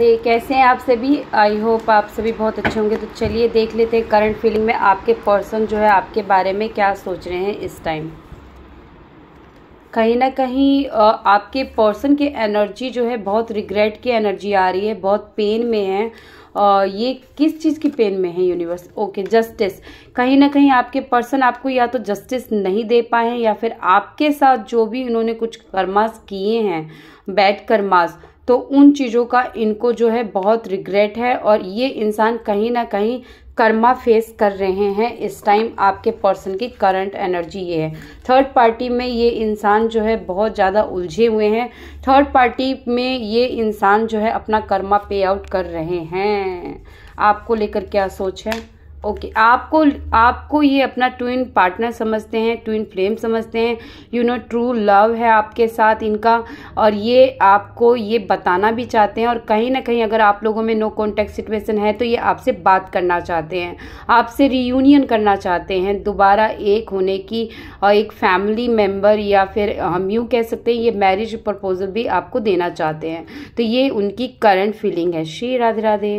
कैसे हैं आप सभी आई होप आप सभी बहुत अच्छे होंगे तो चलिए देख लेते हैं करंट फीलिंग में आपके पर्सन जो है आपके बारे में क्या सोच रहे हैं इस टाइम कहीं ना कहीं आपके पर्सन के एनर्जी जो है बहुत रिग्रेट की एनर्जी आ रही है बहुत पेन में है और ये किस चीज़ की पेन में है यूनिवर्स ओके जस्टिस कहीं ना कहीं आपके पर्सन आपको या तो जस्टिस नहीं दे पाए हैं या फिर आपके साथ जो भी इन्होंने कुछ कर्मास किए हैं बैड कर्मास तो उन चीज़ों का इनको जो है बहुत रिग्रेट है और ये इंसान कहीं ना कहीं कर्मा फेस कर रहे हैं इस टाइम आपके पर्सन की करंट एनर्जी ये है थर्ड पार्टी में ये इंसान जो है बहुत ज़्यादा उलझे हुए हैं थर्ड पार्टी में ये इंसान जो है अपना कर्मा पे आउट कर रहे हैं आपको लेकर क्या सोच है ओके okay, आपको आपको ये अपना ट्विन पार्टनर समझते हैं ट्विन फ्लेम समझते हैं यू नो ट्रू लव है आपके साथ इनका और ये आपको ये बताना भी चाहते हैं और कहीं ना कहीं अगर आप लोगों में नो कॉन्टैक्ट सिचुएशन है तो ये आपसे बात करना चाहते हैं आपसे रियूनियन करना चाहते हैं दोबारा एक होने की और एक फैमिली मेम्बर या फिर हम यूँ कह सकते हैं ये मैरिज प्रपोजल भी आपको देना चाहते हैं तो ये उनकी करंट फीलिंग है श्री राधे राधे